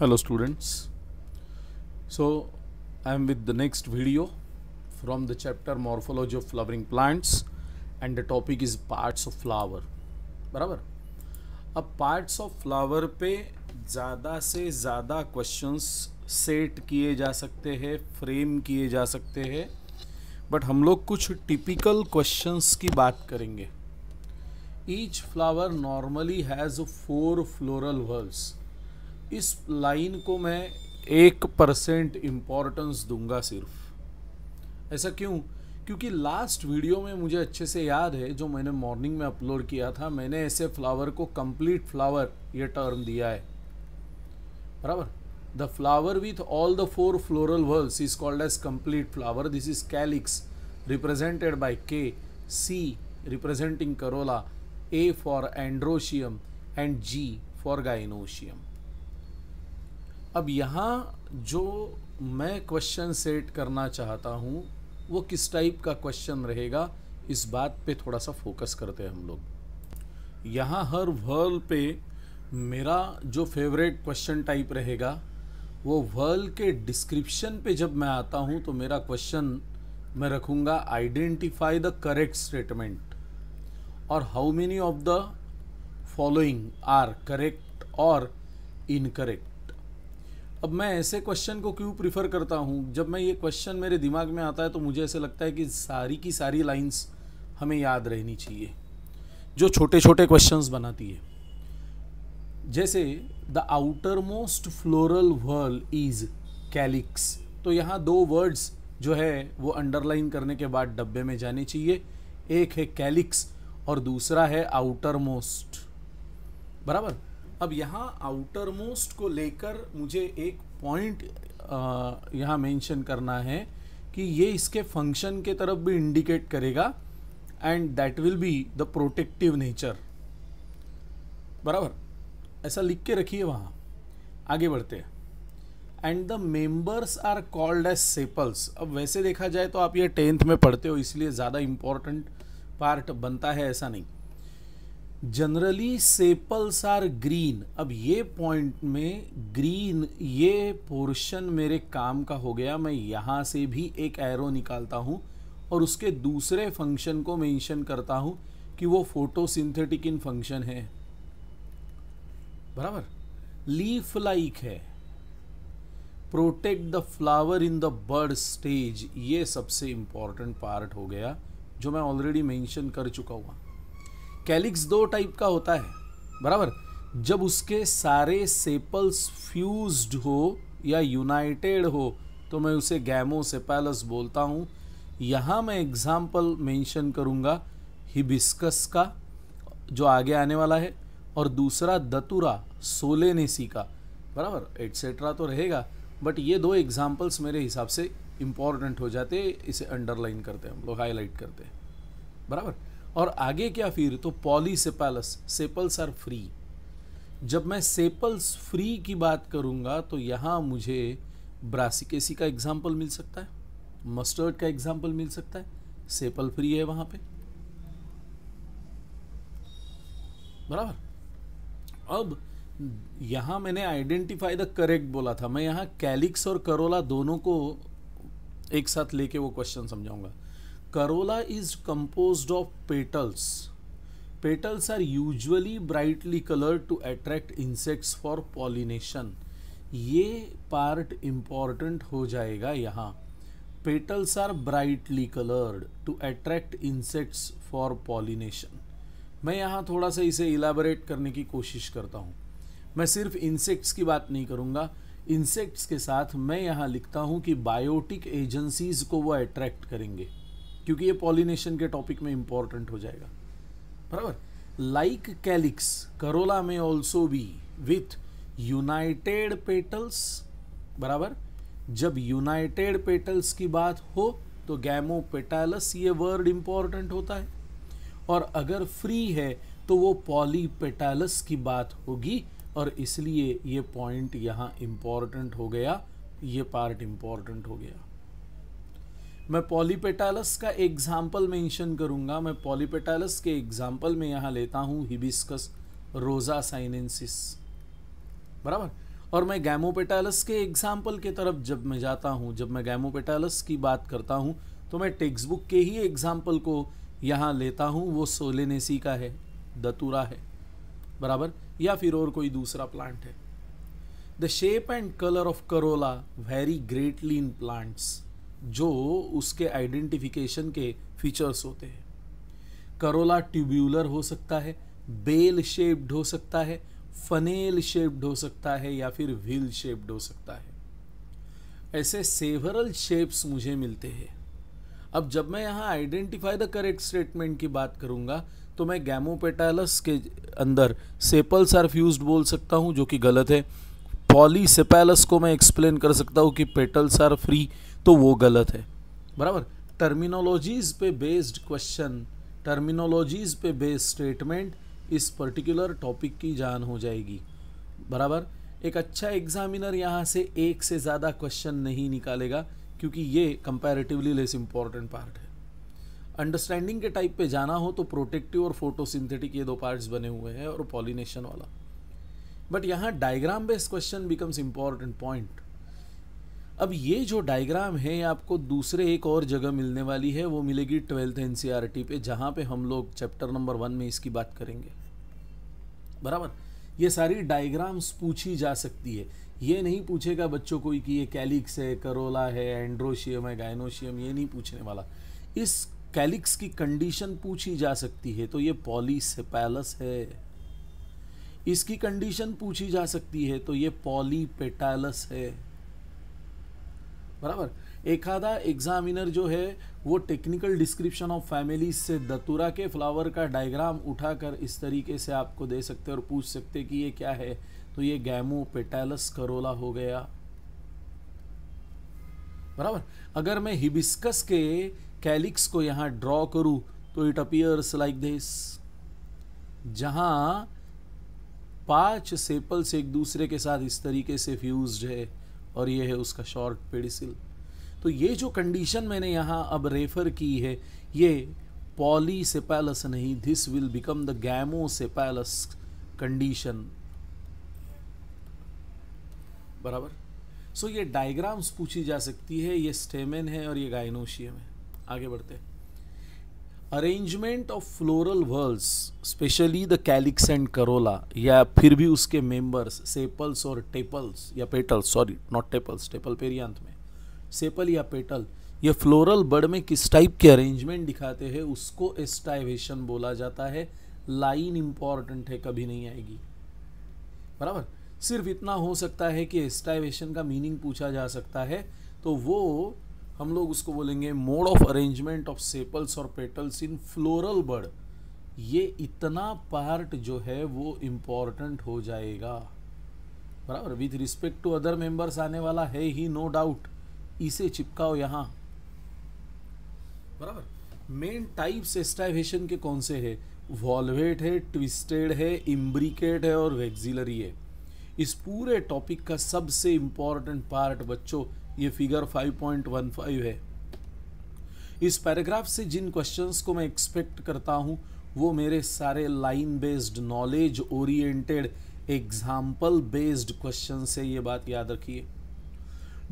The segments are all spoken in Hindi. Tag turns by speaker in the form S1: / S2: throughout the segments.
S1: hello students so I am with the next video from the chapter morphology of flowering plants and the topic is parts of flower barabar ab parts of flower pe zyada se zyada questions set kiye ja sakte हैं frame kiye ja sakte हैं but hum log kuch typical questions ki baat karenge each flower normally has four floral whorls इस लाइन को मैं एक परसेंट इम्पोर्टेंस दूंगा सिर्फ ऐसा क्यों क्योंकि लास्ट वीडियो में मुझे अच्छे से याद है जो मैंने मॉर्निंग में अपलोड किया था मैंने ऐसे फ्लावर को कंप्लीट फ्लावर ये टर्म दिया है बराबर the flower with all the four floral whorls is called as complete flower this is calyx represented by K C representing corolla A for androecium and G for gynoecium अब यहाँ जो मैं क्वेश्चन सेट करना चाहता हूँ वो किस टाइप का क्वेश्चन रहेगा इस बात पे थोड़ा सा फोकस करते हैं हम लोग यहाँ हर वर्ल पे मेरा जो फेवरेट क्वेश्चन टाइप रहेगा वो वर्ल के डिस्क्रिप्शन पे जब मैं आता हूँ तो मेरा क्वेश्चन मैं रखूँगा आइडेंटिफाई द करेक्ट स्टेटमेंट और how many of the following are correct और इनकरेक्ट अब मैं ऐसे क्वेश्चन को क्यों प्रीफर करता हूँ जब मैं ये क्वेश्चन मेरे दिमाग में आता है तो मुझे ऐसे लगता है कि सारी की सारी लाइंस हमें याद रहनी चाहिए जो छोटे छोटे क्वेश्चंस बनाती है जैसे the outermost floral whorl is calyx तो यहाँ दो वर्ड्स जो है वो अंडरलाइन करने के बाद डब्बे में जाने चाहिए एक है कैलिक्स और दूसरा है आउटर मोस्ट बराबर अब यहाँ आउटर मोस्ट को लेकर मुझे एक पॉइंट यहाँ मेंशन करना है कि ये इसके फंक्शन के तरफ भी इंडिकेट करेगा and that will be the protective nature बराबर ऐसा लिख के रखिए वहाँ आगे बढ़ते हैं and the members are called as sepals अब वैसे देखा जाए तो आप ये टेंथ में पढ़ते हो इसलिए ज़्यादा इम्पोर्टेंट पार्ट बनता है ऐसा नहीं जनरली सेपल्स आर ग्रीन अब ये पॉइंट में ग्रीन ये पोर्शन मेरे काम का हो गया मैं यहाँ से भी एक एरो निकालता हूँ और उसके दूसरे फंक्शन को मेंशन करता हूँ कि वो फोटोसिंथेटिक इन फंक्शन है बराबर लीफ लाइक है protect the flower in the bud stage ये सबसे इम्पॉर्टेंट पार्ट हो गया जो मैं ऑलरेडी मेंशन कर चुका हुआ कैलिक्स दो टाइप का होता है बराबर जब उसके सारे सेपल्स फ्यूज्ड हो या यूनाइटेड हो तो मैं उसे गैमो सेपैलस बोलता हूँ यहाँ मैं एग्ज़ाम्पल मेंशन करूँगा हिबिस्कस का जो आगे आने वाला है और दूसरा दतुरा सोलेनेसी का बराबर एट्सेट्रा तो रहेगा बट ये दो एग्ज़ाम्पल्स मेरे हिसाब से इम्पॉर्टेंट हो जाते इसे अंडरलाइन करते हैं हम लोग हाईलाइट करते हैं बराबर और आगे क्या फिर तो पॉलीसेपालस सेपल्स आर फ्री जब मैं सेपल्स फ्री की बात करूंगा तो यहाँ मुझे ब्रासिकेसी का एग्जाम्पल मिल सकता है मस्टर्ड का एग्जाम्पल मिल सकता है सेपल फ्री है वहाँ पे बराबर अब यहाँ मैंने आइडेंटिफाई द करेक्ट बोला था मैं यहाँ कैलिक्स और करोला दोनों को एक साथ लेके वो क्वेश्चन समझाऊंगा corolla is composed of petals petals are usually brightly coloured to attract insects for pollination ये पार्ट इम्पॉर्टेंट हो जाएगा यहाँ petals are brightly coloured to attract insects for pollination मैं यहाँ थोड़ा सा इसे इलाबोरेट करने की कोशिश करता हूँ मैं सिर्फ इंसेक्ट्स की बात नहीं करूँगा इंसेक्ट्स के साथ मैं यहाँ लिखता हूँ कि बायोटिक एजेंसीज को वो अट्रैक्ट करेंगे क्योंकि ये पॉलिनेशन के टॉपिक में इम्पॉर्टेंट हो जाएगा बराबर लाइक कैलिक्स करोला में also be with united petals बराबर जब यूनाइटेड पेटल्स की बात हो तो पेटालस ये वर्ड इम्पॉर्टेंट होता है और अगर फ्री है तो वो पेटालस की बात होगी और इसलिए ये पॉइंट यहाँ इम्पॉर्टेंट हो गया ये पार्ट इम्पॉर्टेंट हो गया मैं पॉलीपेटालस का एग्जाम्पल मेंशन करूँगा मैं पॉलीपेटालस के एग्जाम्पल में यहाँ लेता हूँ हिबिस्कस रोज़ा साइनेंसिस बराबर और मैं गैमोपेटालस के एग्जाम्पल के तरफ जब मैं जाता हूँ जब मैं गैमोपेटालस की बात करता हूँ तो मैं टेक्स्ट बुक के ही एग्जाम्पल को यहाँ लेता हूँ वो सोलेनेसी का है दतूरा है बराबर या फिर और कोई दूसरा प्लांट है the shape and colour of corolla vary greatly in plants जो उसके आइडेंटिफिकेशन के फीचर्स होते हैं करोला ट्यूब्यूलर हो सकता है बेल शेप्ड हो सकता है फनेल शेप्ड हो सकता है या फिर व्हील शेप्ड हो सकता है ऐसे सेवरल शेप्स मुझे मिलते हैं अब जब मैं यहाँ आइडेंटिफाई द करेक्ट स्टेटमेंट की बात करूँगा तो मैं गैमोपेटालस के अंदर सेपल्स आर फ्यूज्ड बोल सकता हूँ जो कि गलत है पॉलीसेपैलस को मैं एक्सप्लेन कर सकता हूँ कि पेटल्स आर फ्री तो वो गलत है बराबर टर्मिनोलॉजीज़ पे बेस्ड क्वेश्चन टर्मिनोलॉजीज़ पे बेस्ड स्टेटमेंट इस पर्टिकुलर टॉपिक की जान हो जाएगी बराबर एक अच्छा एग्जामिनर यहाँ से एक से ज़्यादा क्वेश्चन नहीं निकालेगा क्योंकि ये कंपैरेटिवली लेस इम्पॉर्टेंट पार्ट है अंडरस्टैंडिंग के टाइप पे जाना हो तो प्रोटेक्टिव और फोटोसिंथेटिक ये दो पार्ट्स बने हुए हैं और पॉलिनेशन वाला बट यहाँ diagram based question becomes important point अब ये जो डायग्राम है आपको दूसरे एक और जगह मिलने वाली है वो मिलेगी ट्वेल्थ एन सी पे जहाँ पे हम लोग चैप्टर नंबर वन में इसकी बात करेंगे बराबर ये सारी डायग्राम्स पूछी जा सकती है ये नहीं पूछेगा बच्चों को कि ये कैलिक्स है करोला है एंड्रोशियम है गायनोशियम ये नहीं पूछने वाला इस कैलिक्स की कंडीशन पूछी जा सकती है तो ये पॉलिस है पैलस है इसकी कंडीशन पूछी जा सकती है तो ये पॉली है बराबर एखादा एग्जामिनर जो है वो टेक्निकल डिस्क्रिप्शन ऑफ फैमिली से दतुरा के फ्लावर का डायग्राम उठाकर इस तरीके से आपको दे सकते और पूछ सकते कि ये क्या है तो ये गैमो पेटालस करोला हो गया बराबर अगर मैं हिबिस्कस के कैलिक्स को यहाँ ड्रॉ करूँ तो इट अपियर्स लाइक दिस जहाँ पांच सेपल्स एक दूसरे के साथ इस तरीके से फ्यूज्ड है और ये है उसका शॉर्ट पेडिसिल तो ये जो कंडीशन मैंने यहाँ अब रेफ़र की है ये पॉली सेपैलस नहीं this will become the gamosepalous condition बराबर सो so, ये डायग्राम्स पूछी जा सकती है ये स्टेमेन है और ये गाइनोशियम है आगे बढ़ते हैं arrangement of floral whorls specially the calyx and corolla या फिर भी उसके मेंबर्स सेपल्स और टेपल्स या petals sorry not tepals tepal perianth में सेपल या पेटल ये फ्लोरल बर्ड में किस टाइप के अरेंजमेंट दिखाते हैं उसको एस्टाइवेशन बोला जाता है लाइन इंपॉर्टेंट है कभी नहीं आएगी बराबर सिर्फ इतना हो सकता है कि एस्टाइवेशन का मीनिंग पूछा जा सकता है तो वो हम लोग उसको बोलेंगे mode of arrangement of sepals और पेटल्स इन फ्लोरल बर्ड ये इतना पार्ट जो है वो इम्पॉर्टेंट हो जाएगा बराबर with respect to other members आने वाला है ही नो डाउट इसे चिपकाओ यहाँ बराबर मेन टाइप्स एस्टाइवेशन के कौन से है वॉलवेट है ट्विस्टेड है इम्ब्रिकेट है और वेक्सिलरी है इस पूरे टॉपिक का सबसे इम्पॉर्टेंट पार्ट बच्चों ये फिगर 5.15 है इस पैराग्राफ से जिन क्वेश्चंस को मैं एक्सपेक्ट करता हूँ वो मेरे सारे line based knowledge oriented example based question से ये बात याद रखिए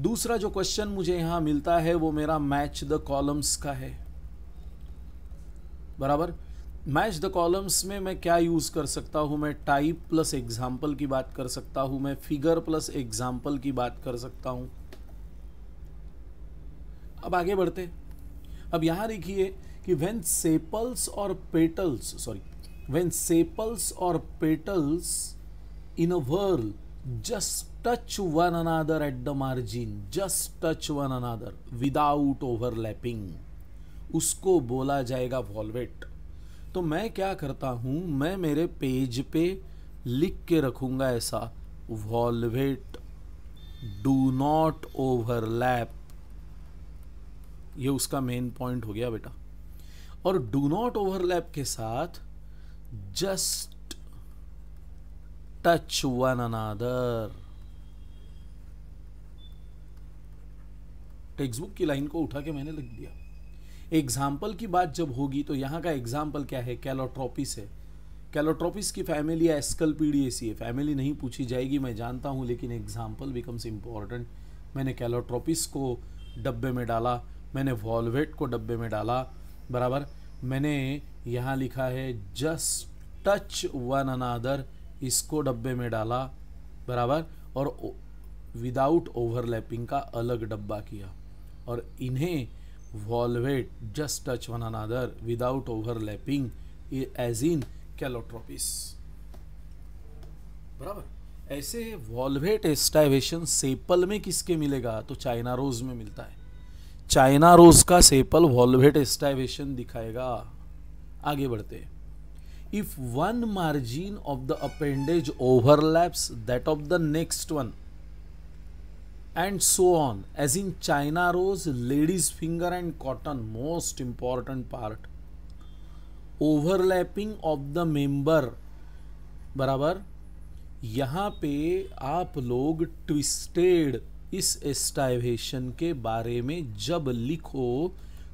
S1: दूसरा जो क्वेश्चन मुझे यहाँ मिलता है वो मेरा मैच द कॉलम्स का है बराबर मैच द कॉलम्स में मैं क्या यूज़ कर सकता हूँ मैं टाइप प्लस एग्जाम्पल की बात कर सकता हूँ मैं फिगर प्लस एग्जाम्पल की बात कर सकता हूँ अब आगे बढ़ते अब यहाँ देखिए कि वेन सेपल्स और पेटल्स सॉरी वेन सेपल्स और petals in a whorl just touch one another at the margin just touch one another without overlapping उसको बोला जाएगा वॉलवेट तो मैं क्या करता हूँ मैं मेरे पेज पे लिख के रखूंगा ऐसा वॉलवेट डू नॉट ओवरलैप ये उसका मेन पॉइंट हो गया बेटा और डू नॉट ओवरलैप के साथ just touch one another text book की लाइन को उठा के मैंने लिख दिया एग्जाम्पल की बात जब होगी तो यहाँ का एग्जाम्पल क्या है कैलोट्रोपिस है कैलोट्रोपिस की फैमिली या एस्कल पीडीएसी है फैमिली नहीं पूछी जाएगी मैं जानता हूँ लेकिन एग्जाम्पल बिकम्स इंपॉर्टेंट मैंने कैलोट्रोपिस को डब्बे में डाला मैंने वॉलवेट को डब्बे में डाला बराबर मैंने यहाँ लिखा है जस्ट टच वन अनादर इसको डब्बे में डाला बराबर और विदाउट ओवरलैपिंग का अलग डब्बा किया और इन्हें valvate just touch one another without overlapping as in Calotropis बराबर ऐसे वॉलवेट एस्टाइवेशन सेपल में किसके मिलेगा तो चाइना रोज में मिलता है चाइना रोज का सेपल वॉलवेट एस्टाइवेशन दिखाएगा आगे बढ़ते if one margin of the appendage overlaps that of the next one and so on as in China rose lady's finger and cotton most important part overlapping of the member बराबर यहां पे आप लोग ट्विस्टेड इस एस्टाइवेशन के बारे में जब लिखो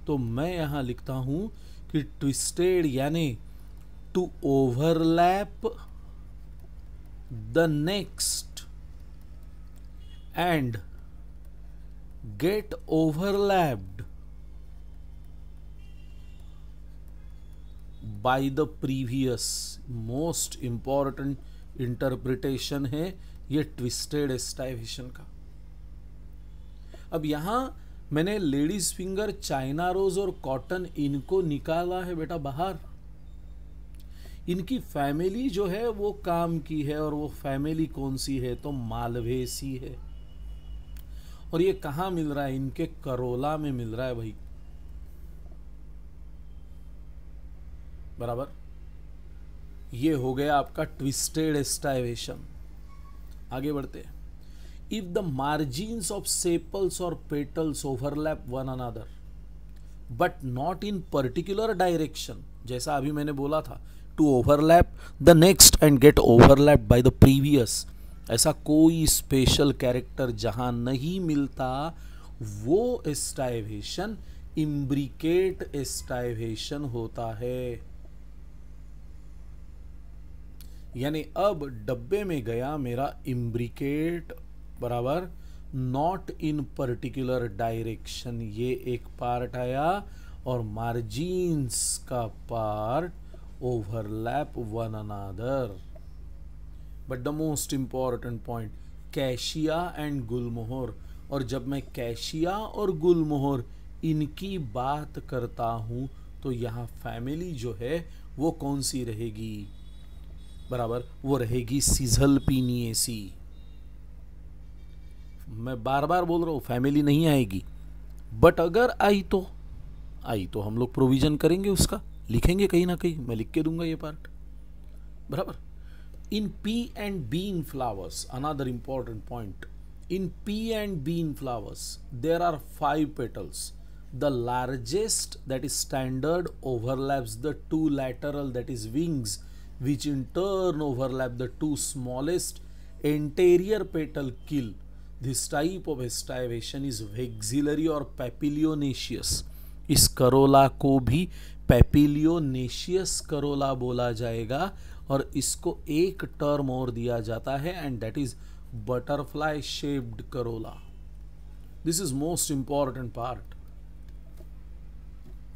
S1: तो मैं यहाँ लिखता हूँ कि ट्विस्टेड यानी to overlap the next and get overlapped by the previous most important interpretation है ये ट्विस्टेड एस्टाइवेशन का अब यहाँ मैंने लेडीज फिंगर चाइना रोज और कॉटन इनको निकाला है बेटा बाहर इनकी फैमिली जो है वो काम की है और वो फैमिली कौन सी है तो मालवेसी है और ये कहाँ मिल रहा है इनके करोला में मिल रहा है भाई बराबर ये हो गया आपका ट्विस्टेड स्टाइवेशन आगे बढ़ते हैं द मार्जिन ऑफ सेपल्स और petals overlap one one another but not in particular direction जैसा अभी मैंने बोला था to overlap the next and get overlap by the previous ऐसा कोई स्पेशल कैरेक्टर जहां नहीं मिलता वो एस्टाइवेशन इम्ब्रिकेट एस्टाइवेशन होता है यानी अब डब्बे में गया मेरा इम्ब्रिकेट बराबर नॉट इन पर्टिकुलर डायरेक्शन ये एक पार्ट आया और मार्जिन्स का part overlap one another but the most important point cassia and gulmohar और जब मैं कैशिया और गुलमोहर इनकी बात करता हूं तो यहां फैमिली जो है वो कौन सी रहेगी बराबर वो रहेगी सीझल पीनिएसी मैं बार बार बोल रहा हूँ फैमिली नहीं आएगी बट अगर आई तो आई तो हम लोग प्रोविज़न करेंगे उसका लिखेंगे कहीं ना कहीं मैं लिख के दूंगा ये पार्ट बराबर in pea and bean flowers another important point in pea and bean flowers there are five petals the largest that is standard overlaps the two lateral that is wings which in turn overlap the two smallest anterior petal keel this type of aestivation is vexillary और पैपिलियोनेशियस इस करोला को भी पैपिलियोनेशियस करोला बोला जाएगा और इसको एक टर्म और दिया जाता है and that is butterfly shaped corolla this is most important part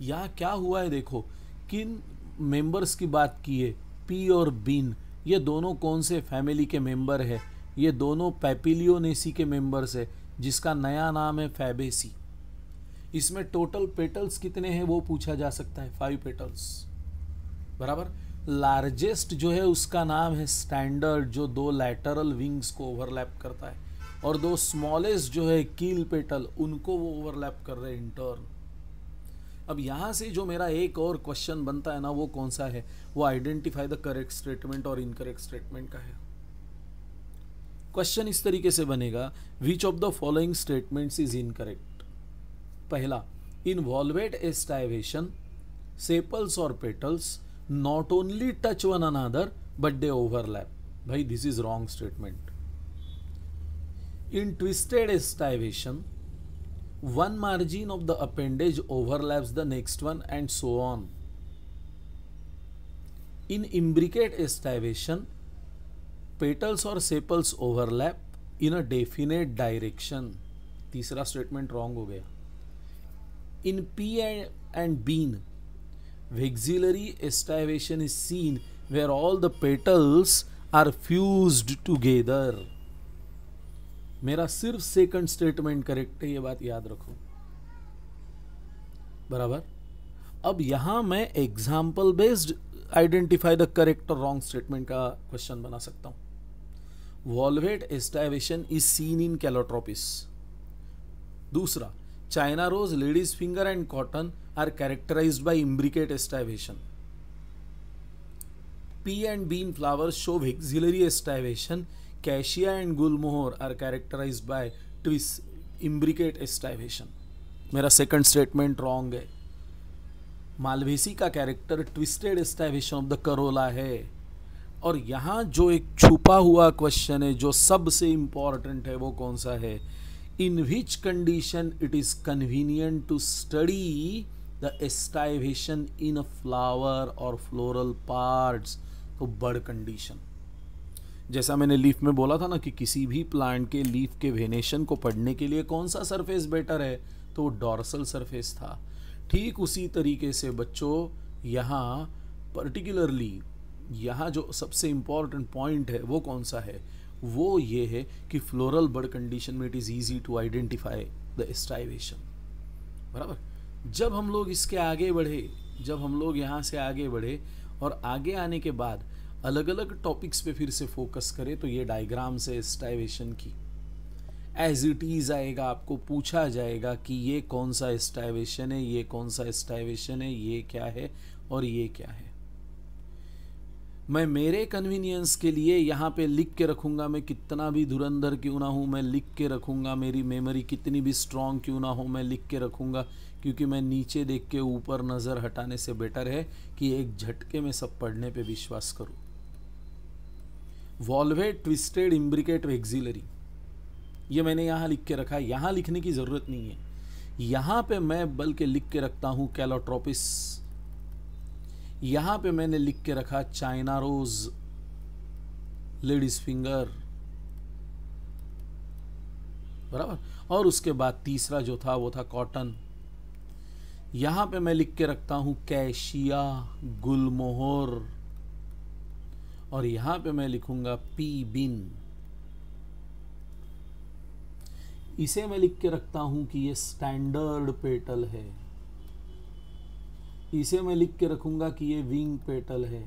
S1: यहाँ क्या हुआ है देखो किन मेंबर्स की बात की है पी और बीन ये दोनों कौन से फैमिली के मेंबर है ये दोनों पैपिलियोनेसी के मेंबर्स है जिसका नया नाम है फैबेसी इसमें टोटल पेटल्स कितने हैं वो पूछा जा सकता है फाइव पेटल्स बराबर लार्जेस्ट जो है उसका नाम है स्टैंडर्ड जो दो लैटरल विंग्स को ओवरलैप करता है और दो स्मॉलेस्ट जो है कील पेटल उनको वो ओवरलैप कर रहे हैं इंटर्न अब यहाँ से जो मेरा एक और क्वेश्चन बनता है ना वो कौन सा है वो आइडेंटिफाई द करेक्ट स्टेटमेंट और इनकरेक्ट स्टेटमेंट का है क्वेश्चन इस तरीके से बनेगा which of the following statements is incorrect पहला इन वॉल्वेट एस्टाइवेशन सेपल्स और petals not only touch one another but they overlap भाई this is wrong statement in twisted aestivation one margin of the appendage overlap the next one and so on in imbricate aestivation petals और sepals overlap in a definite direction तीसरा स्टेटमेंट रॉन्ग हो गया in pea and bean vexillary aestivation is seen where all the petals are fuse together मेरा सिर्फ सेकंड स्टेटमेंट करेक्ट है ये बात याद रखो बराबर अब यहां मैं example based identify the correct और रॉन्ग स्टेटमेंट का क्वेश्चन बना सकता हूं valvate aestivation is seen in Calotropis दूसरा China rose lady's finger and cotton are characterise by imbricate aestivation pea and bean flowers show vexillary aestivation cassia and gulmohar are characterise by twist imbricate aestivation मेरा सेकंड स्टेटमेंट रॉन्ग है मालवेसी का character twisted aestivation of the corolla है और यहाँ जो एक छुपा हुआ क्वेश्चन है जो सबसे इम्पॉर्टेंट है वो कौन सा है in which condition it is convenient to study the aestivation in a flower और फ्लोरल पार्ट्स तो बर्ड कंडीशन जैसा मैंने लीफ में बोला था ना कि किसी भी प्लांट के लीफ के वेनेशन को पढ़ने के लिए कौन सा सरफेस बेटर है तो वो डॉर्सल सरफेस था ठीक उसी तरीके से बच्चों यहाँ पर्टिकुलरली यहाँ जो सबसे इम्पॉर्टेंट पॉइंट है वो कौन सा है वो ये है कि फ्लोरल बर्ड कंडीशन में it is easy to identify the aestivation बराबर जब हम लोग इसके आगे बढ़े जब हम लोग यहाँ से आगे बढ़े और आगे आने के बाद अलग अलग टॉपिक्स पे फिर से फोकस करें तो ये डायग्राम से स्टाइवेशन की एज इट इज़ आएगा आपको पूछा जाएगा कि ये कौन सा स्टाइवेशन है ये कौन सा स्टाइवेशन है ये क्या है और ये क्या है मैं मेरे कन्वीनियंस के लिए यहाँ पे लिख के रखूँगा मैं कितना भी धुरंधर क्यों ना हूँ मैं लिख के रखूँगा मेरी मेमोरी कितनी भी स्ट्रॉन्ग क्यों ना हो मैं लिख के रखूँगा क्योंकि मैं नीचे देख के ऊपर नज़र हटाने से बेटर है कि एक झटके में सब पढ़ने पे विश्वास करूँ वॉल्वे ट्विस्टेड इम्ब्रिकेट एक्जिलरी ये मैंने यहाँ लिख के रखा है यहाँ लिखने की ज़रूरत नहीं है यहाँ पे मैं बल्कि लिख के रखता हूँ कैलोट्रोपिस यहां पे मैंने लिख के रखा चाइना रोज लेडीज फिंगर बराबर और उसके बाद तीसरा जो था वो था कॉटन यहां पे मैं लिख के रखता हूं कैशिया गुलमोहर और यहां पे मैं लिखूंगा पी बिन इसे मैं लिख के रखता हूं कि ये स्टैंडर्ड पेटल है इसे मैं लिख के रखूँगा कि ये विंग पेटल है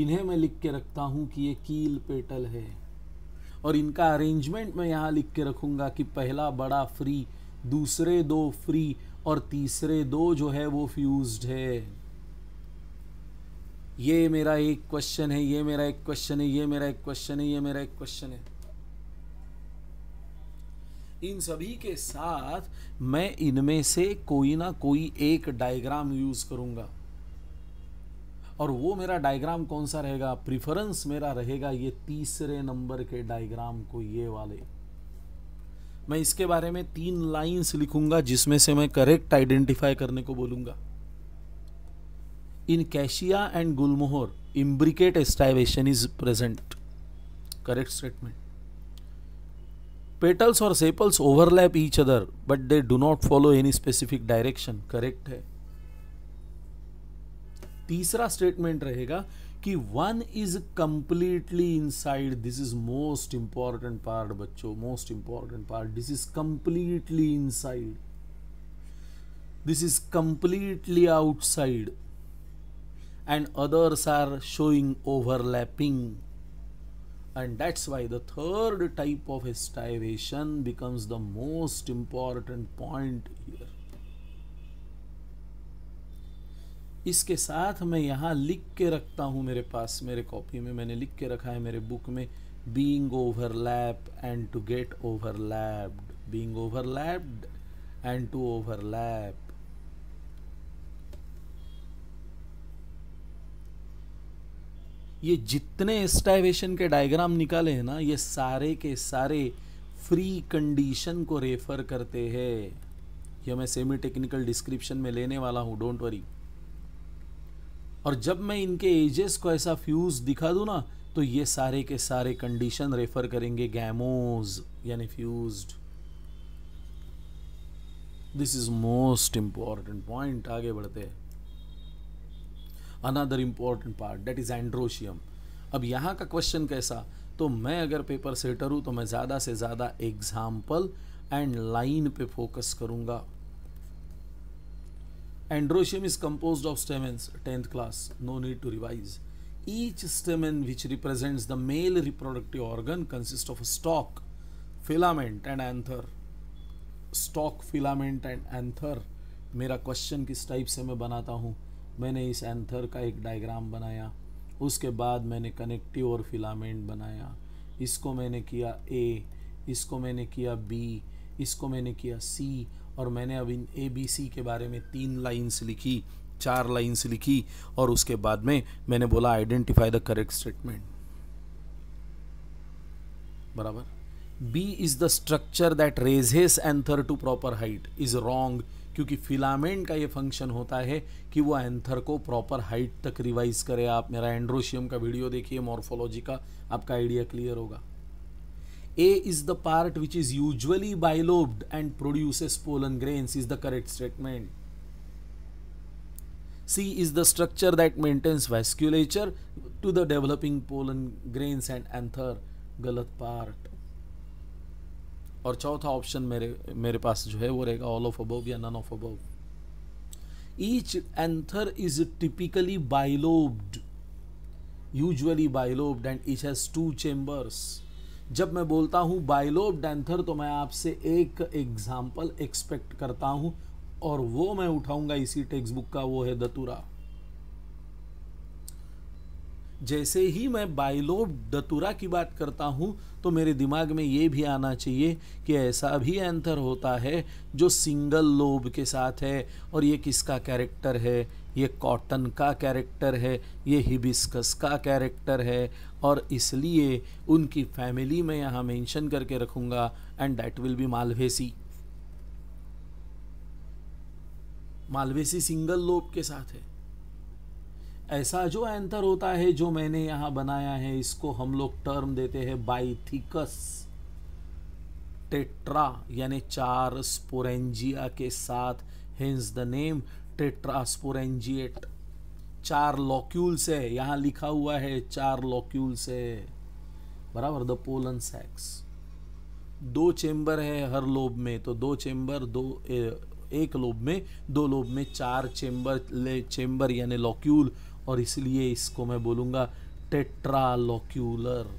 S1: इन्हें मैं लिख के रखता हूँ कि ये कील पेटल है और इनका अरेंजमेंट मैं यहाँ लिख के रखूँगा कि पहला बड़ा फ्री दूसरे दो फ्री और तीसरे दो जो है वो फ्यूज्ड है ये मेरा एक क्वेश्चन है ये मेरा एक क्वेश्चन है ये मेरा एक क्वेश्चन है ये मेरा एक क्वेश्चन है इन सभी के साथ मैं इनमें से कोई ना कोई एक डायग्राम यूज़ करूंगा और वो मेरा डायग्राम कौन सा रहेगा प्रिफरेंस मेरा रहेगा ये तीसरे नंबर के डायग्राम को ये वाले मैं इसके बारे में तीन लाइंस लिखूंगा जिसमें से मैं करेक्ट आइडेंटिफाई करने को बोलूंगा in cassia and gulmohar imbricate aestivation is present correct statement petals और sepals overlap each other but they do not follow any specific direction correct है तीसरा स्टेटमेंट रहेगा कि one is completely inside this is most important part बच्चों most important part this is completely inside this is completely outside and others are showing overlapping and that's why the third type of starvation becomes the most important point here इसके साथ मैं यहाँ लिख के रखता हूँ मेरे पास मेरे कॉपी में मैंने लिख के रखा है मेरे बुक में being overlap and to get overlapped being overlapped and to overlap ये जितने स्टाइवेशन के डायग्राम निकाले हैं ना ये सारे के सारे फ्री कंडीशन को रेफर करते हैं यह मैं सेमी टेक्निकल डिस्क्रिप्शन में लेने वाला हूँ डोंट वरी और जब मैं इनके एजेस को ऐसा फ्यूज दिखा दूँ ना तो ये सारे के सारे कंडीशन रेफर करेंगे गैमोज यानी fuse this is most important point आगे बढ़ते हैं another important part that is androecium अब यहाँ का क्वेश्चन कैसा तो मैं अगर पेपर सेटर हूँ तो मैं ज़्यादा से ज़्यादा एग्जाम्पल एंड लाइन पे फोकस करूँगा androecium is compose of stamens tenth class no need to revise each stamen which represent the male reproductive organ consist of stalk stalk and anther stalk stalk and anther मेरा क्वेश्चन किस टाइप से मैं बनाता हूँ मैंने इस एंथर का एक डायग्राम बनाया उसके बाद मैंने कनेक्टिव और फिलामेंट बनाया इसको मैंने किया ए इसको मैंने किया बी इसको मैंने किया सी और मैंने अब इन ए बी सी के बारे में तीन लाइंस लिखी चार लाइंस लिखी और उसके बाद में मैंने बोला आइडेंटिफाई द करेक्ट स्टेटमेंट बराबर B is the structure that raises anther to proper height is wrong क्योंकि फिलामेंट का ये फंक्शन होता है कि वो एंथर को प्रॉपर हाइट तक रिवाइज करे आप मेरा एंड्रोशियम का वीडियो देखिए मॉर्फोलॉजी का आपका आइडिया क्लियर होगा A is the part which is usually bilobed and produces pollen grains is the correct statement C is the structure that maintains vasculature to the developing pollen grains and anther गलत पार्ट और चौथा ऑप्शन मेरे मेरे पास जो है वो रहेगा ऑल ऑफ अबव या none of above each anther is typically bilobed usually bilobed and each has two chambers जब मैं बोलता हूँ बाइलोब्ड एंथर तो मैं आपसे एक एग्जाम्पल एक्सपेक्ट करता हूँ और वो मैं उठाऊंगा इसी टेक्स्ट बुक का वो है दतुरा जैसे ही मैं बाइलोब डतुरा की बात करता हूँ तो मेरे दिमाग में ये भी आना चाहिए कि ऐसा भी एंथर होता है जो सिंगल लोब के साथ है और ये किसका कैरेक्टर है ये कॉटन का कैरेक्टर है ये हिबिस्कस का कैरेक्टर है और इसलिए उनकी फैमिली में यहाँ मेंशन करके रखूँगा and that will be Malvaceae Malvaceae single lobe के साथ है ऐसा जो एंतर होता है जो मैंने यहां बनाया है इसको हम लोग टर्म देते हैं बाइथिकस टेट्रा यानी चार स्पोरेंजिया के साथ हिंस द नेम स्पोरेंजिएट चार लॉक्यूल्स है यहाँ लिखा हुआ है चार लॉक्यूल्स है बराबर द पोलन सेक्स दो चेंबर है हर लोब में तो दो चेंबर दो ए, एक लोब में दो लोब में चार चेम्बर ले यानी लॉक्यूल और इसलिए इसको मैं बोलूँगा टेट्रालोक्यूलर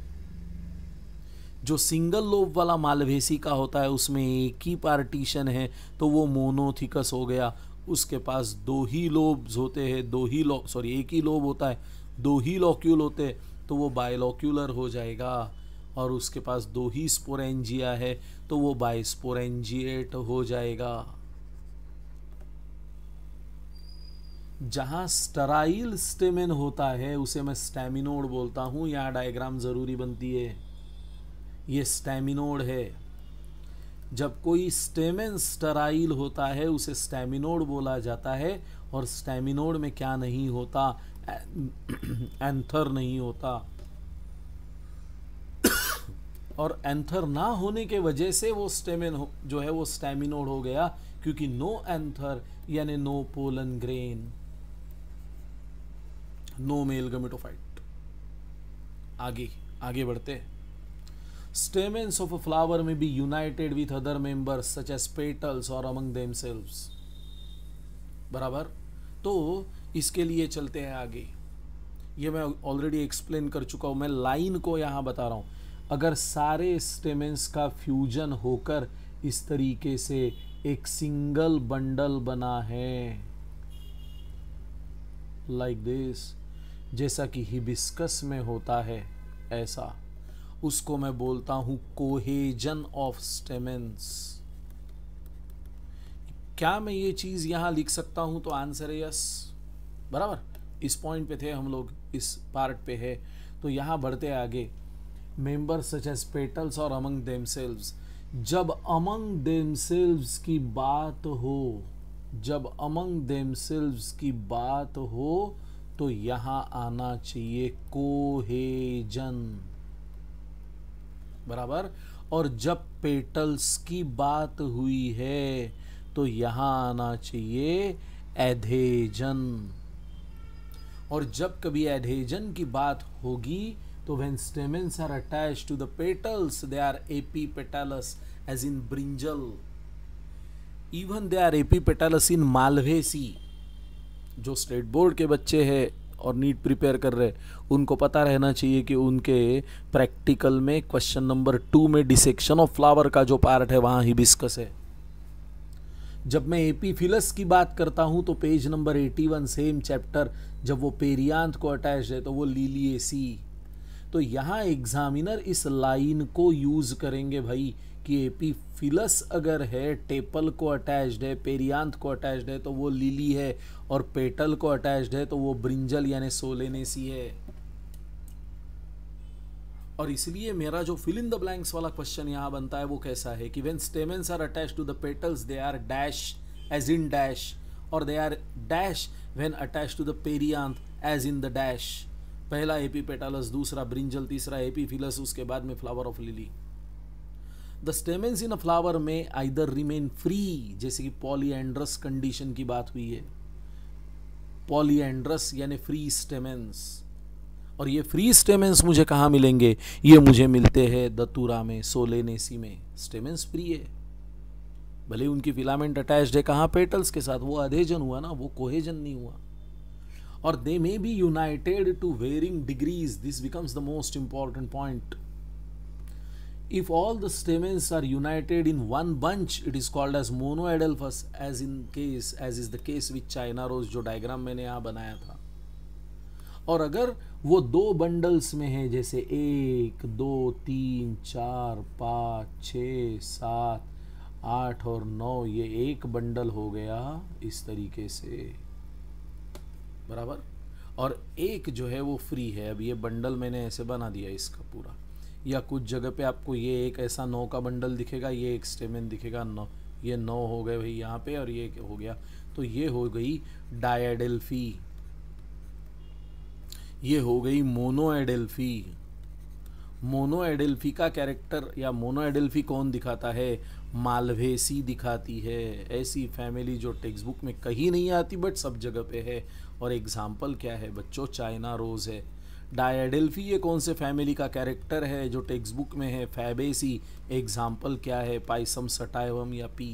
S1: जो सिंगल लोब वाला मालवेसी का होता है उसमें एक ही पार्टीशन है तो वो मोनोथिकस हो गया उसके पास दो ही लोब्स होते हैं दो ही लो सॉरी एक ही लोब होता है दो ही लॉक्यूल होते हैं तो वो बायलॉक्यूलर हो जाएगा और उसके पास दो ही स्पोरेंजिया है तो वो बाइस्पोरेंजिएट हो जाएगा जहाँ स्टराइल स्टेमेन होता है उसे मैं स्टेमिनोड बोलता हूँ यहाँ डायग्राम ज़रूरी बनती है ये स्टेमिनोड है जब कोई स्टेमेन स्टराइल होता है उसे स्टेमिनोड बोला जाता है और स्टेमिनोड में क्या नहीं होता एंथर नहीं होता और एंथर ना होने के वजह से वो स्टेमिन जो है वो स्टेमिनोड हो गया क्योंकि नो एंथर यानी no pollen grain no male gametophyte आगे आगे बढ़ते स्टेमेंस ऑफ अ फ्लावर में be united with other members such as petals और अमंग देम बराबर तो इसके लिए चलते हैं आगे ये मैं ऑलरेडी एक्सप्लेन कर चुका हूँ मैं लाइन को यहाँ बता रहा हूँ अगर सारे स्टेमेंस का फ्यूजन होकर इस तरीके से एक सिंगल बंडल बना है लाइक like दिस जैसा कि हिबिस्कस में होता है ऐसा उसको मैं बोलता हूं कोहेजन ऑफ स्टेमेंस क्या मैं ये चीज़ यहां लिख सकता हूं तो आंसर है यस बराबर इस पॉइंट पे थे हम लोग इस पार्ट पे है तो यहां बढ़ते आगे मेंबर सच एज पेटल्स और अमंग देमसेल्व्स जब अमंग देमसेल्व्स की बात हो जब अमंग देमसेल्व्स की बात हो तो यहां आना चाहिए कोहेजन बराबर और जब पेटल्स की बात हुई है तो यहां आना चाहिए एधेजन और जब कभी एधेजन की बात होगी तो when stamens are attach to the petals they are epipetalous as in brinjal even they are epipetalous in Malvaceae जो स्टेट बोर्ड के बच्चे हैं और नीट प्रिपेयर कर रहे उनको पता रहना चाहिए कि उनके प्रैक्टिकल में क्वेश्चन नंबर टू में डिसेक्शन ऑफ फ्लावर का जो पार्ट है वहाँ बिस्कस है जब मैं एपी फिलस की बात करता हूँ तो पेज नंबर 81 सेम चैप्टर जब वो पेरियांत को अटैच है तो वो लीलिए सी तो यहाँ एग्जामिनर इस लाइन को यूज़ करेंगे भाई कि एपी फिलस अगर है टेपल को अटैच्ड है पेरियांत को अटैच्ड है तो वो लीली है और पेटल को अटैच्ड है तो वो ब्रिंजल यानी सोलेनेसी है और इसलिए मेरा जो फिल इन द ब्लैंक्स वाला क्वेश्चन यहां बनता है वो कैसा है कि when stamens are attach to the petals they are dash as in dash और they are dash when attach to the perianth as in the dash पहला एपी पेटालस दूसरा ब्रिंजल तीसरा एपी फिलस उसके बाद में flower of lily the stamens in a flower में आइदर रिमेन फ्री जैसे कि पॉलीएंड्रस कंडीशन की बात हुई है पॉलीएंड्रस यानी फ्री स्टेमेंस और ये फ्री स्टेमेंस मुझे कहाँ मिलेंगे ये मुझे मिलते हैं दतूरा में सोलेनेसी में स्टेमेंस फ्री है भले उनकी फिलामेंट अटैच्ड है कहाँ पेटल्स के साथ वो अधेजन हुआ ना वो कोहेजन नहीं हुआ और they may be united to varying degrees this becomes the most important point If all the stamens are united in one bunch, it is called as monoadelphous, as in case, as is the case with China rose, jo diagram maine yahan banaya tha और अगर वो दो बंडल्स में है जैसे एक दो तीन चार पाँच छ सात आठ और नौ ये एक बंडल हो गया इस तरीके से बराबर और एक जो है वो फ्री है अब ये बंडल मैंने ऐसे बना दिया इसका पूरा या कुछ जगह पे आपको ये एक ऐसा नौ का बंडल दिखेगा ये एक स्टेमिन दिखेगा नौ ये नौ हो गए भाई यहाँ पे और ये हो गया तो ये हो गई डायडेल्फी ये हो गई मोनो एडेल्फी मोनो एडेल्फी का कैरेक्टर या मोनो एडेल्फी कौन दिखाता है मालवेसी दिखाती है ऐसी फैमिली जो टेक्स्ट बुक में कहीं नहीं आती बट सब जगह पे है और एग्जाम्पल क्या है बच्चों चाइना रोज़ है डायाडेल्फी ये कौन से फैमिली का कैरेक्टर है जो टेक्स्ट बुक में है फैबेसी एग्जाम्पल क्या है पाइसम सटाइवम या पी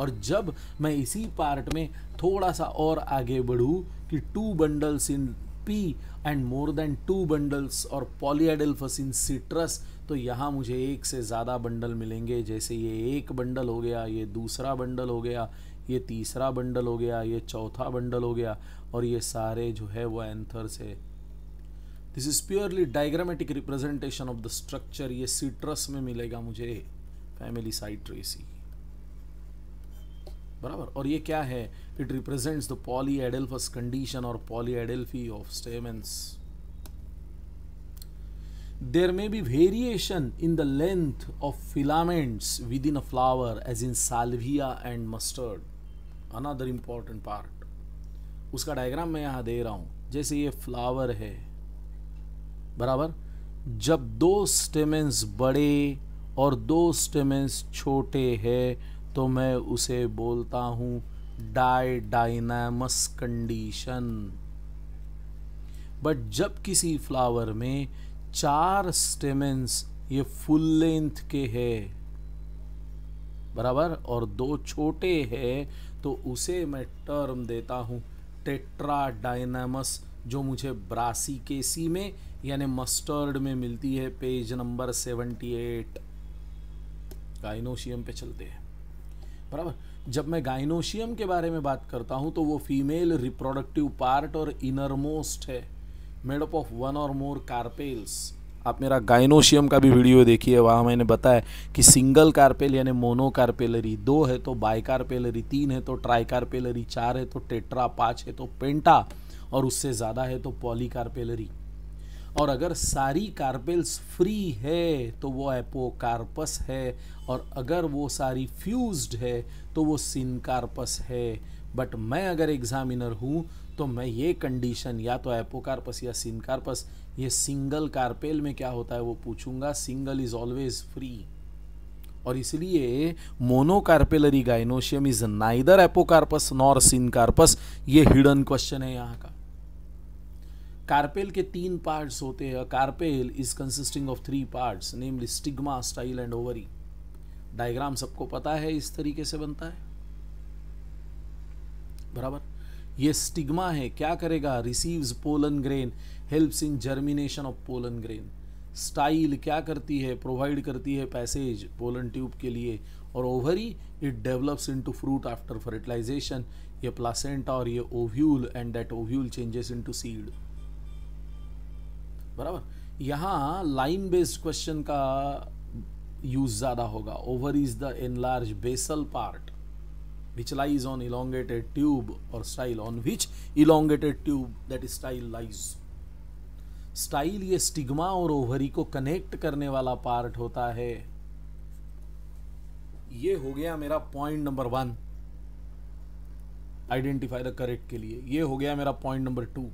S1: और जब मैं इसी पार्ट में थोड़ा सा और आगे बढ़ूँ कि two bundles in pea and more than two bundles और पॉलीएडेल्फस इन सिट्रस तो यहाँ मुझे एक से ज़्यादा बंडल मिलेंगे जैसे ये एक बंडल हो गया ये दूसरा बंडल हो गया ये तीसरा बंडल हो गया ये चौथा बंडल हो गया और ये सारे जो है वो एंथर्स है this is purely diagrammatic representation of the structure ये सिट्रस में मिलेगा मुझे फैमिली साइट्रेसी बराबर और ये क्या है it represents the polyadelphous condition और polyadelphy of stamens may be variation in the length of filaments within a flower as in salvia and mustard another important part उसका डायग्राम मैं यहाँ दे रहा हूँ जैसे ये फ्लावर है बराबर जब दो स्टेमेंस बड़े और दो स्टेमेंस छोटे हैं तो मैं उसे बोलता हूँ डाई डाइनामस कंडीशन बट जब किसी फ्लावर में चार स्टेमेंस ये फुल लेंथ के है बराबर और दो छोटे हैं तो उसे मैं टर्म देता हूँ टेट्रा डायनामस जो मुझे ब्रासिकेसी में यानी मस्टर्ड में मिलती है page number seventy eight gynoecium पे चलते हैं बराबर जब मैं गाइनोशियम के बारे में बात करता हूँ तो वो फीमेल रिप्रोडक्टिव पार्ट और इनरमोस्ट है मेड अप ऑफ वन और मोर कार्पेल्स आप मेरा गाइनोशियम का भी वीडियो देखिए वहाँ मैंने बताया कि सिंगल कार्पेल यानी मोनो कार्पेलरी दो है तो बाई कार्पेलरी तीन है तो ट्राई कार्पेलरी चार है तो टेट्रा पाँच है तो पेंटा और उससे ज़्यादा है तो पॉली कार्पेलरी और अगर सारी कार्पेल्स फ्री है तो वो एपोकार्पस है और अगर वो सारी फ्यूज्ड है तो वो सिनकार्पस है बट मैं अगर एग्ज़ामिनर हूँ तो मैं ये कंडीशन या तो एपोकार्पस या सिनकार्पस ये सिंगल कारपेल में क्या होता है वो पूछूंगा सिंगल इज ऑलवेज फ्री और इसलिए monocarpellary gynoecium is neither apocarpous nor syncarpous ये हिडन क्वेश्चन है यहां का कार्पेल के तीन पार्ट्स होते हैं carpel is consisting of three parts namely stigma style and ovary diagram सबको पता है इस तरीके से बनता है बराबर ये स्टिग्मा है क्या करेगा receives pollen grain helps in germination of pollen grain style क्या करती है प्रोवाइड करती है पैसेज पोलन ट्यूब के लिए और ovary it develops to fruit after fertilization ये प्लासेंटा और ये ovule and that ovule changes in to seed बराबर यहाँ लाइन बेस्ड क्वेश्चन का यूज ज़्यादा होगा ovary is the enlarge basal part which lies on elongated tube और style on which elongated tube that style lies style ये स्टिग्मा और ओवरी को कनेक्ट करने वाला पार्ट होता है ये हो गया मेरा point number one identify the correct के लिए ये हो गया मेरा पॉइंट नंबर टू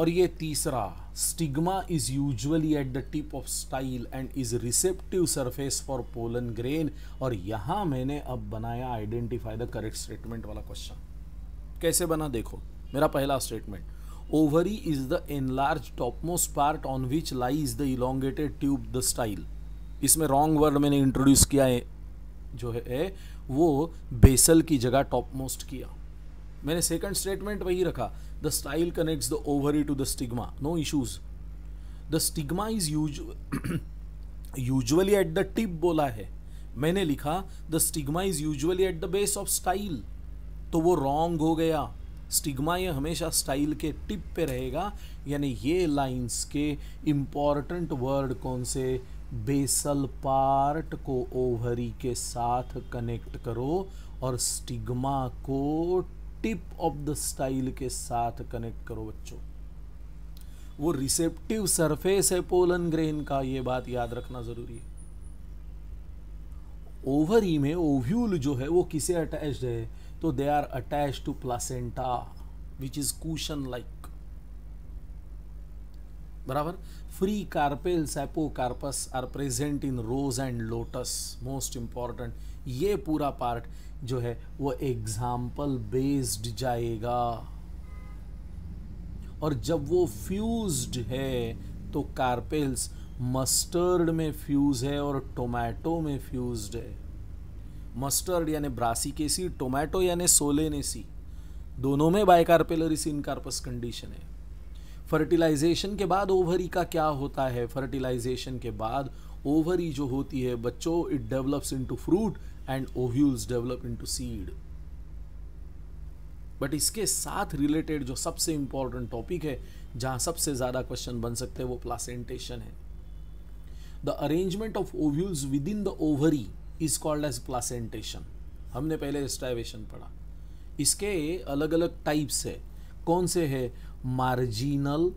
S1: और ये तीसरा stigma is usually at the tip of style and is receptive surface for pollen grain और यहां मैंने अब बनाया आइडेंटिफाई द करेक्ट स्टेटमेंट वाला क्वेश्चन कैसे बना देखो मेरा पहला statement ovary is the enlarge topmost part on which lie is the elongated tube the style इसमें रॉन्ग वर्ड मैंने इंट्रोड्यूस किया है जो है वो बेसल की जगह टॉप मोस्ट किया मैंने सेकंड स्टेटमेंट वही रखा the style connects the ovary to the stigma no issues the stigma is use usually at the tip बोला है मैंने लिखा the stigma is usually at the base of style तो वो रॉन्ग हो गया स्टिग्मा ये हमेशा स्टाइल के टिप पे रहेगा यानी ये लाइंस के इम्पॉर्टेंट वर्ड कौन से बेसल पार्ट को ओवरी के साथ कनेक्ट करो और स्टिग्मा को टिप ऑफ द स्टाइल के साथ कनेक्ट करो बच्चों वो रिसेप्टिव सरफेस है पोलन ग्रेन का ये बात याद रखना जरूरी है ओवरी में ओव्यूल जो है वो किसे अटैच्ड है तो they are attach to placenta which is cushion like बराबर free carpels apocarpous are present in rose and lotus most important ये पूरा पार्ट जो है वो एग्जाम्पल बेस्ड जाएगा और जब वो फ्यूज्ड है तो कार्पेल्स मस्टर्ड में फ्यूज है और टोमेटो में फ्यूज्ड है मस्टर्ड यानी ब्रासिकेसी टोमेटो यानी सोलेनेसी दोनों में बायकार्पेलरिस इनकार्पस कंडीशन है फर्टिलाइजेशन के बाद ओवरी का क्या होता है फर्टिलाइजेशन के बाद ओवरी जो होती है बच्चों it develops into fruit and ovules develop into seed but इसके साथ रिलेटेड जो सबसे इंपॉर्टेंट टॉपिक है जहां सबसे ज़्यादा क्वेश्चन बन सकते हैं वो प्लासेंटेशन है the arrangement of ovules within the ovary is called as placentation हमने पहले स्टाइवेशन पढ़ा इसके अलग अलग टाइप्स है कौन से है marginal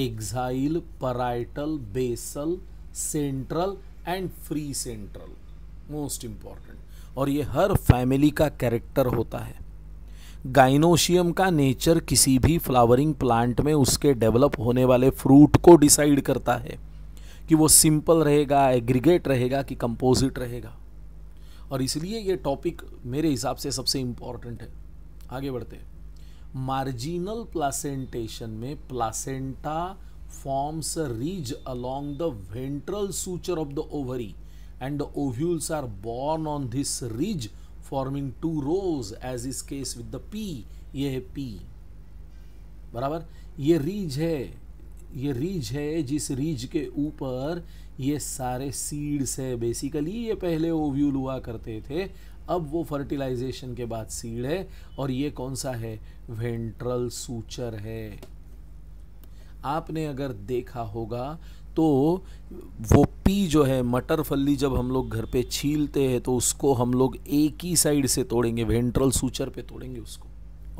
S1: axile parietal basal central and free central most important और ये हर फैमिली का कैरेक्टर होता है गाइनोशियम का नेचर किसी भी फ्लावरिंग प्लांट में उसके डेवलप होने वाले फ्रूट को डिसाइड करता है कि वो सिंपल रहेगा एग्रीगेट रहेगा कि कंपोजिट रहेगा और इसलिए ये टॉपिक मेरे हिसाब से सबसे इम्पॉर्टेंट है आगे बढ़ते हैं मार्जिनल प्लासेंटेशन में placenta forms ridge along the ventral suture of the ovary and the ovules are borne on this ridge forming two rows as is case with the pea ये है पी बराबर ये रीज है ये रीज है जिस रीज के ऊपर ये सारे सीड्स है बेसिकली ये पहले ओव्यूल हुआ करते थे अब वो फर्टिलाइजेशन के बाद सीड है और ये कौन सा है वेंट्रल सूचर है आपने अगर देखा होगा तो वो पी जो है मटर फल्ली जब हम लोग घर पे छीलते हैं तो उसको हम लोग एक ही साइड से तोड़ेंगे वेंट्रल सूचर पे तोड़ेंगे उसको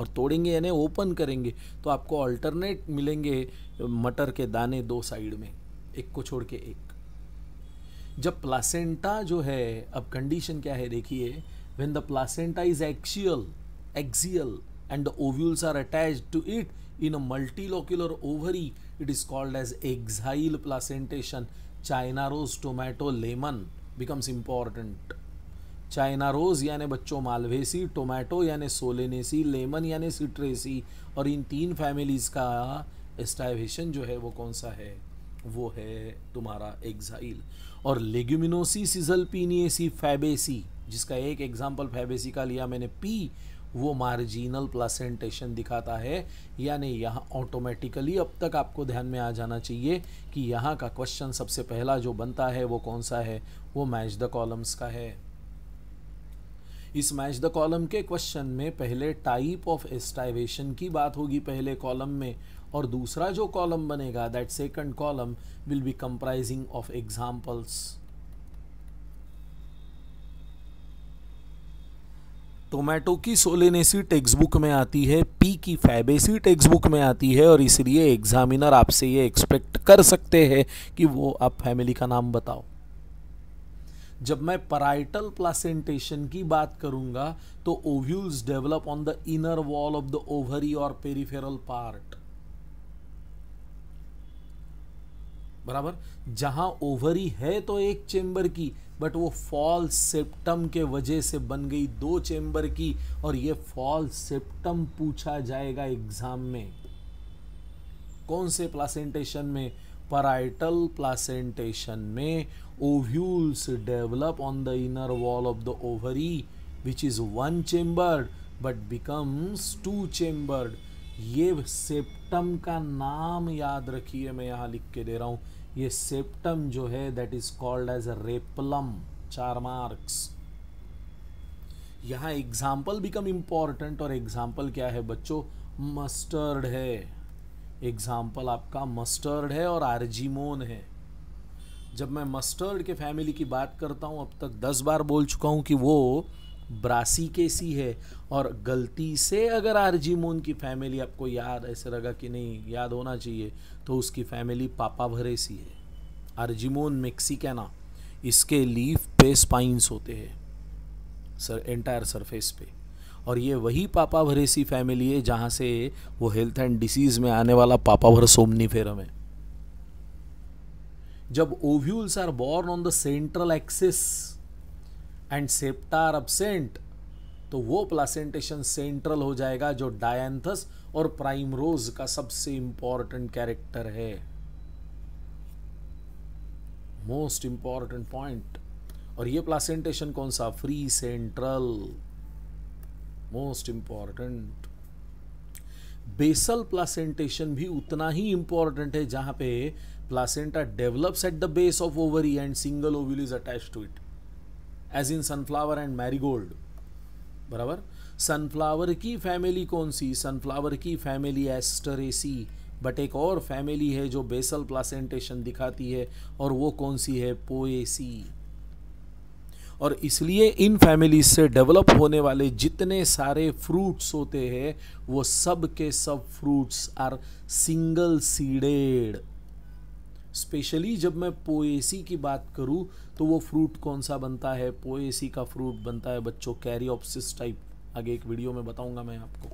S1: और तोड़ेंगे यानी ओपन करेंगे तो आपको अल्टरनेट मिलेंगे मटर के दाने दो साइड में एक को छोड़ के एक जब प्लासेंटा जो है अब कंडीशन क्या है देखिए when the placenta is axial axial and ovules are attach to it in a multilocular ovary it is called as axile placentation China rose tomato lemon becomes important China rose यानी बच्चों मालवेसी टोमैटो यानी सोलेनेसी लेमन यानी सिट्रेसी और इन तीन फैमिलीज का स्टाइवेशन जो है वो कौन सा है वो है तुम्हारा एग्जाइल और लेग्यूमिनोसी सिजल पीनीसी फैबेसी जिसका एक एग्जाम्पल फैबेसी का लिया मैंने पी वो मार्जिनल प्लासेंटेशन दिखाता है यानी यहाँ ऑटोमेटिकली अब तक आपको ध्यान में आ जाना चाहिए कि यहाँ का क्वेश्चन सबसे पहला जो बनता है वो कौन सा है वो मैच द कॉलम्स का है इस मैच द कॉलम के क्वेश्चन में पहले टाइप ऑफ एस्टाइवेशन की बात होगी पहले कॉलम में और दूसरा जो कॉलम बनेगा that second column will be comprising of examples tomato की सोलेनेसी टेक्स्ट बुक में आती है पी की फैबेसी टेक्स्ट बुक में आती है और इसलिए एग्जामिनर आपसे ये एक्सपेक्ट कर सकते हैं कि वो आप फैमिली का नाम बताओ जब मैं पराइटल प्लासेंटेशन की बात करूंगा तो ovules develop on the inner wall of the ovary और पेरिफेरल पार्ट बराबर जहाँ ओवरी है तो एक चेंबर की बट वो फॉल सेप्टम के वजह से बन गई दो चेंबर की और ये फॉल सेप्टम पूछा जाएगा एग्ज़ाम में कौन से प्लासेंटेशन में पराइटल प्लासेंटेशन में ovules develop on the inner wall of the ovary which is one chambered but becomes two chambered ये सेप्टम का नाम याद रखिए मैं यहाँ लिख के दे रहा हूँ ये सेप्टम जो है that is called as replum चार मार्क्स यहां एग्जाम्पल बिकम इम्पॉर्टेंट और एग्जाम्पल क्या है बच्चों मस्टर्ड है एग्जाम्पल आपका मस्टर्ड है और आर्जीमोन है जब मैं मस्टर्ड के फैमिली की बात करता हूं अब तक दस बार बोल चुका हूं कि वो ब्रासी केसी है और गलती से अगर आरजीमोन की फैमिली आपको याद ऐसे लगा कि नहीं याद होना चाहिए तो उसकी फैमिली पापा भरेसी है अर्जिमोन मेक्सिकाना इसके लीफ पे स्पाइंस होते हैं सर एंटायर सरफेस पे और ये वही पापा भरेसी फैमिली है जहाँ से वो हेल्थ एंड डिसीज़ में आने वाला पापा भर सोमनी फेरम है जब ovules are borne on the central axis and septa are absent तो वो प्लासेंटेशन सेंट्रल हो जाएगा जो डायंथस और प्राइम रोज का सबसे इंपॉर्टेंट कैरेक्टर है मोस्ट इंपॉर्टेंट पॉइंट और ये प्लासेंटेशन कौन सा free central most important basal placentation भी उतना ही इंपॉर्टेंट है जहां पे placenta develops at the base of ovary and single ovule is attach to it as in sunflower and marigold बराबर सनफ्लावर की फैमिली कौन सी सनफ्लावर की फैमिली एस्टरेसी बट एक और फैमिली है जो बेसल प्लासेंटेशन दिखाती है और वो कौन सी है पोएसी और इसलिए इन फैमिली से डेवलप होने वाले जितने सारे फ्रूट्स होते हैं वो सब के सब fruits are single seeded specially जब मैं पोएसी की बात करूँ तो वो फ्रूट कौन सा बनता है पोएसी का फ्रूट बनता है बच्चों कैरियोप्सिस टाइप आगे एक वीडियो में बताऊंगा मैं आपको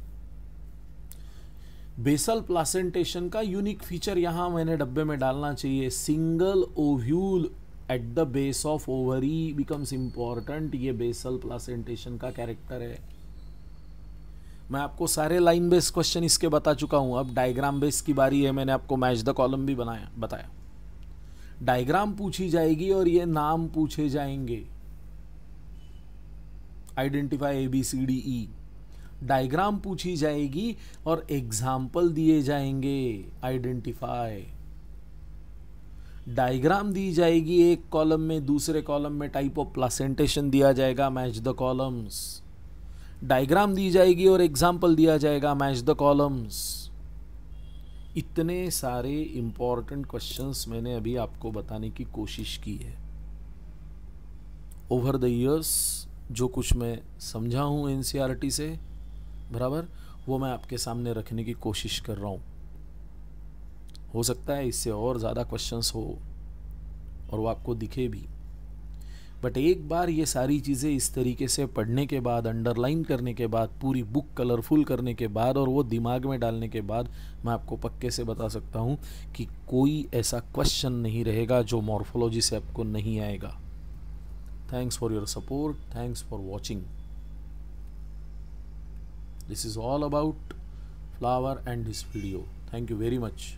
S1: बेसल प्लासेंटेशन का यूनिक फीचर यहां मैंने डब्बे में डालना चाहिए single ovule at the base of ovary becomes important ये बेसल प्लासेंटेशन का कैरेक्टर है मैं आपको सारे लाइन बेस क्वेश्चन इसके बता चुका हूं अब डायग्राम बेस की बारी है मैंने आपको मैच द कॉलम भी बनाया बताया डायग्राम पूछी जाएगी और ये नाम पूछे जाएंगे identify A B C D E diagram पूछी जाएगी और एग्जाम्पल दिए जाएंगे आइडेंटिफाई डायग्राम दी जाएगी एक कॉलम में दूसरे कॉलम में टाइप ऑफ प्लासेंटेशन दिया जाएगा मैच द कॉलम्स डायग्राम दी जाएगी और एग्जाम्पल दिया जाएगा मैच द कॉलम्स इतने सारे इंपॉर्टेंट क्वेश्चंस मैंने अभी आपको बताने की कोशिश की है ओवर द ईयर्स जो कुछ मैं समझा हूँ एन e से बराबर वो मैं आपके सामने रखने की कोशिश कर रहा हूँ हो सकता है इससे और ज़्यादा क्वेश्चंस हो और वो आपको दिखे भी बट एक बार ये सारी चीज़ें इस तरीके से पढ़ने के बाद अंडरलाइन करने के बाद पूरी बुक कलरफुल करने के बाद और वो दिमाग में डालने के बाद मैं आपको पक्के से बता सकता हूँ कि कोई ऐसा क्वेश्चन नहीं रहेगा जो मॉर्फोलॉजी से आपको नहीं आएगा Thanks for your support. Thanks for watching. This is all about flower and this video. Thank you very much.